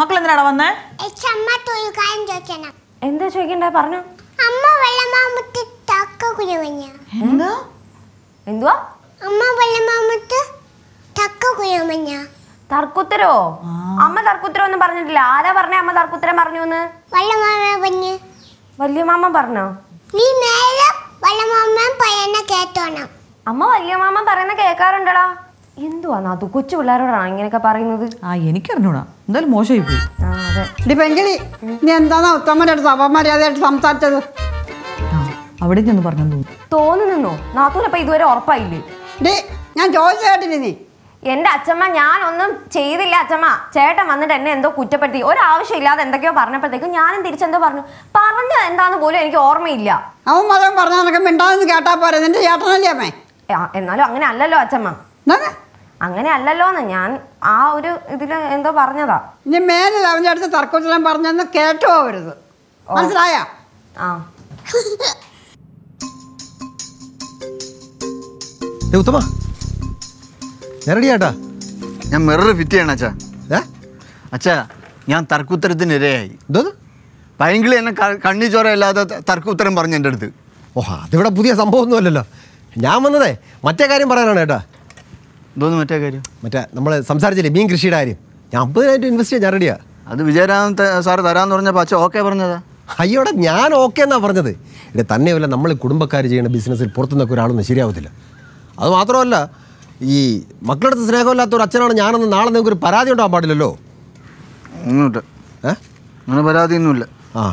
മക്കൾ എന്തിനാണ് വന്നേ എന്താ ചോദിക്കണ്ടേ പറഞ്ഞു അമ്മ എന്താ അമ്മ തർക്കുത്തരോ അമ്മ തർക്കുത്തരോ ഒന്നും പറഞ്ഞിട്ടില്ല ആരാ പറഞ്ഞേ അമ്മ തർക്കുത്തരം പറഞ്ഞു എന്ന് പറഞ്ഞു വലിയ മാമ പറഞ്ഞോ നീ മേലെ കേട്ടോണം അമ്മ വലിയ മാമൻ പറയുന്ന കേൾക്കാറുണ്ടടാ എന്തുവാണ് അത് കൊച്ചു പിള്ളേരോടാണ് ഇങ്ങനെയൊക്കെ പറയുന്നത് ആ എനിക്കറിഞ്ഞൂടാ എന്തായാലും മോശമായി പോയി ഇടി പെങ്കിളി നീ എന്താണ് ഉത്തമ്മൻ്റെ അടുത്ത് അപമര്യാദയായിട്ട് സംസാരിച്ചത് അവിടെ ചെന്ന് പറഞ്ഞു തോന്നുന്നോ നാത്തൂരപ്പ ഇതുവരെ ഉറപ്പായില്ലേ ഡേ ഞാൻ ചോദിച്ചു കേട്ടില്ലേ നീ എന്റെ അച്ഛമ്മ ഞാനൊന്നും ചെയ്തില്ല അച്ഛമ്മ ചേട്ടൻ വന്നിട്ട് എന്നെ എന്തോ കുറ്റപ്പെടുത്തി ഒരാവശ്യമില്ലാതെ എന്തൊക്കെയോ പറഞ്ഞപ്പോഴത്തേക്കും ഞാനും തിരിച്ചെന്തോ പറഞ്ഞു പറഞ്ഞു എന്താന്ന് പോലും എനിക്ക് ഓർമ്മയില്ല അവൻ മതം പറഞ്ഞ മിണ്ടാന്ന് കേട്ടാ പോരെ നിന്റെ ചേട്ടനല്ലേ അമ്മേ എന്നാലും അങ്ങനെ അല്ലല്ലോ അച്ഛമ്മ അങ്ങനെ അല്ലല്ലോന്ന് ഞാൻ ആ ഒരു ഇതിൽ എന്തോ പറഞ്ഞതാ ഇനി മേലിൽ അവൻ്റെ അടുത്ത് തർക്കം പറഞ്ഞെന്ന് കേട്ടു പോകരുത് മനസ്സിലായ ഞാൻ ഞാൻ മിറർ ഫിറ്റ് ചെയ്യണം അച്ഛാ അച്ഛാ ഞാൻ തർക്കുത്തരത്തിന് ഇരയായി എന്തോ എന്നെ കണ്ണി ചോരയില്ലാതെ തർക്കുത്തരം പറഞ്ഞു എൻ്റെ അടുത്ത് ഓഹ് അതിവിടെ പുതിയ സംഭവമൊന്നുമല്ലല്ലോ ഞാൻ വന്നതേ മറ്റേ കാര്യം പറയാനാണ് ഏട്ടാ എന്തോന്ന് മറ്റേ കാര്യം മറ്റേ നമ്മൾ സംസാരിച്ചില്ലേ മീൻ കൃഷിയുടെ കാര്യം ഞാൻ അമ്പതിനായിട്ട് ഇൻവെസ്റ്റ് ചെയ്യാൻ റെഡിയാ അത് വിജയരാമൻ സാർ തരാന്ന് പറഞ്ഞപ്പോൾ അച്ഛൻ ഓക്കെ പറഞ്ഞതാ അയ്യോടെ ഞാൻ ഓക്കെ എന്നാ പറഞ്ഞത് ഇവിടെ തന്നെയല്ല നമ്മൾ കുടുംബക്കാർ ചെയ്യുന്ന ബിസിനസ്സിൽ പുറത്തുനിന്നൊക്കെ ഒരാളൊന്നും ശരിയാവത്തില്ല അത് മാത്രമല്ല ഈ മക്കളടുത്ത് സ്നേഹമില്ലാത്ത ഒരു അച്ഛനാണ് ഞാനൊന്ന് നാളെ നിങ്ങൾക്ക് ഒരു പരാതി ഉണ്ടാകാൻ പാടില്ലല്ലോ ഒന്നുമില്ല ഏ അങ്ങനെ പരാതിയൊന്നുമില്ല ആ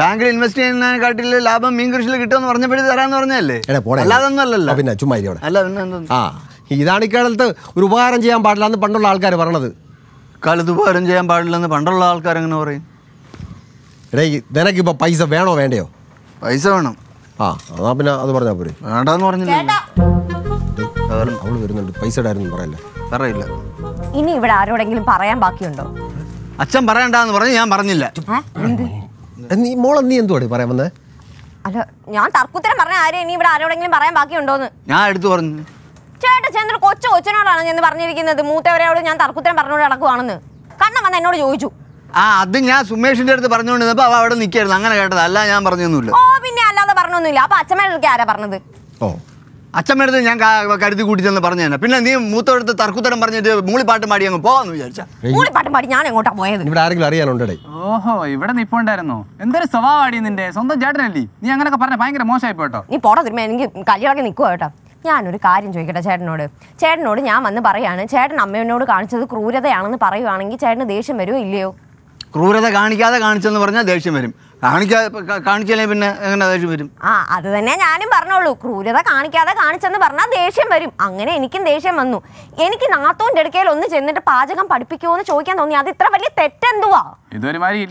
ബാങ്കിൽ ഇൻവെസ്റ്റ് ചെയ്യുന്നതിനെക്കാട്ടിൽ ലാഭം മീൻ കൃഷിയിൽ കിട്ടുമെന്ന് പറഞ്ഞപ്പോഴേ തരാമെന്ന് പറഞ്ഞല്ലേ അല്ലാതെ ഒന്നും അല്ലല്ലോ പിന്നെ ചുമ്മാ അല്ല പിന്നെ ആ ഇതാണ് ഇക്കാലത്ത് ഒരു ഉപകാരം ചെയ്യാൻ പാടില്ല എന്ന് പണ്ടുള്ള ആൾക്കാർ പറഞ്ഞത് കാലത്ത് ഉപകാരം ചെയ്യാൻ പാടില്ലെന്ന് പണ്ടുള്ള ആൾക്കാർ അങ്ങനെ പറയും എടേ നിനക്കിപ്പോൾ പൈസ വേണോ വേണ്ടയോ പൈസ വേണം ആ എന്നാ പിന്നെ അത് പറഞ്ഞാൽ പോരെ വേണ്ടെന്ന് പറഞ്ഞില്ല അവള് വരുന്നുണ്ട് പൈസ ഇടായിരുന്നു പറയല്ലേ പറയില്ല ഇനി ഇവിടെ ആരോടെങ്കിലും പറയാൻ ബാക്കിയുണ്ടോ അച്ഛൻ പറയണ്ടെന്ന് പറഞ്ഞ് ഞാൻ പറഞ്ഞില്ല നീ മോളെ നീ എന്തുവാടി പറയാൻ വന്നേ അല്ല ഞാൻ തർക്കുത്തരം പറഞ്ഞ ആരെയും ഇനി ഇവിടെ ആരോടെങ്കിലും പറയാൻ ബാക്കിയുണ്ടോന്ന് ഞാൻ എടുത്തു പറഞ്ഞു രാമചന്ദ്രൻ കൊച്ചു കൊച്ചിനോടാണ് ഞാൻ പറഞ്ഞിരിക്കുന്നത് മൂത്തവരോട് ഞാൻ തർക്കുത്തരം പറഞ്ഞോണ്ട് നടക്കുവാണെന്ന് കണ്ണൻ വന്ന് എന്നോട് ചോദിച്ചു ആ അത് ഞാൻ സുമേഷിന്റെ അടുത്ത് പറഞ്ഞുകൊണ്ടിരുന്നപ്പോ അവ അവിടെ നിൽക്കായിരുന്നു അങ്ങനെ കേട്ടത് അല്ല ഞാൻ പറഞ്ഞൊന്നുമില്ല ഓ പിന്നെ അല്ലാതെ പറഞ്ഞൊന്നുമില്ല അപ്പൊ അച്ഛമ്മയുടെ ആരാ പറഞ്ഞത് ഓ അച്ഛമ്മയുടെ ഞാൻ കരുതി കൂട്ടിച്ചെന്ന് പറഞ്ഞു തന്നെ പിന്നെ നീ മൂത്തോടത്ത് തർക്കുത്തരം പറഞ്ഞിട്ട് മൂളിപ്പാട്ട് പാടി അങ്ങ് പോവാന്ന് വിചാരിച്ചാ മൂളിപ്പാട്ട് പാടി ഞാൻ എങ്ങോട്ടാ പോയത് ഇവിടെ ആരെങ്കിലും അറിയാനുണ്ടേ ഓഹോ ഇവിടെ നിപ്പുണ്ടായിരുന്നോ എന്തൊരു സ്വഭാവം നിന്റെ സ്വന്തം ചേട്ടനല്ലേ നീ അങ്ങനെയൊക്കെ പറഞ്ഞ ഭയങ്കര മോശമായി പോട്ടോ നീ പോടാ തിരുമേ എനിക്ക് കല്യാണമൊക്കെ നിൽക്കുവാട്ടോ കേട്ടോ ഞാനൊരു കാര്യം ചോദിക്കട്ടെ ചേട്ടനോട് ചേട്ടനോട് ഞാൻ വന്ന് പറയാണ് ചേട്ടൻ അമ്മയോട് കാണിച്ചത് ക്രൂരതയാണെന്ന് പറയുവാണെങ്കിൽ ചേട്ടന് ദേഷ്യം വരുമോ ഇല്ലയോ ക്രൂരത കാണിക്കാതെ കാണിച്ചെന്ന് പറഞ്ഞാൽ ദേഷ്യം വരും കാണിക്കാതെ പിന്നെ എങ്ങനെ ദേഷ്യം വരും ആ അത് തന്നെ ഞാനും പറഞ്ഞോളൂ ക്രൂരത കാണിക്കാതെ കാണിച്ചെന്ന് പറഞ്ഞാൽ ദേഷ്യം വരും അങ്ങനെ എനിക്കും ദേഷ്യം വന്നു എനിക്ക് നാത്തോന്റെ അടുക്കയിൽ ഒന്ന് ചെന്നിട്ട് പാചകം പഠിപ്പിക്കുമോ എന്ന് ചോദിക്കാൻ തോന്നി അത് ഇത്ര വലിയ തെറ്റെന്തുവാ ഇതൊരുമാതിരി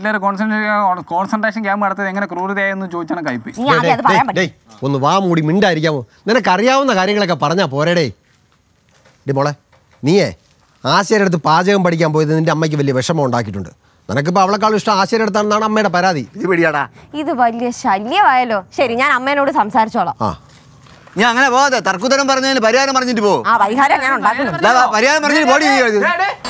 കോൺസെൻട്രേഷൻ ക്യാമ്പ് നടത്തിയത് എങ്ങനെ ക്രൂരതയെന്ന് ചോദിച്ചാണ് കയ്പ് ഒന്ന് വാ മൂടി മിണ്ടായിരിക്കാമോ നിനക്കറിയാവുന്ന കാര്യങ്ങളൊക്കെ പറഞ്ഞാ പോരടേ ഡി മോളെ നീയേ ആശയുടെ അടുത്ത് പാചകം പഠിക്കാൻ പോയത് നിന്റെ അമ്മയ്ക്ക് വലിയ വിഷമം ഉണ്ടാക്കിയിട്ടുണ്ട് നിനക്കിപ്പോ അവളെക്കാൾ ഇഷ്ടം ആശയം എടുത്താണെന്നാണ് അമ്മയുടെ പരാതി ഇത് ഇത് വലിയ ശല്യമായല്ലോ ശരി ഞാൻ അമ്മേനോട് സംസാരിച്ചോളാം ഞാൻ അങ്ങനെ പോകാതെ തർക്കുത്തരം പറഞ്ഞതിന് പരിഹാരം പറഞ്ഞിട്ട് പോകും പരിഹാരം ഞാൻ പരിഹാരം പറഞ്ഞിട്ട് പോടി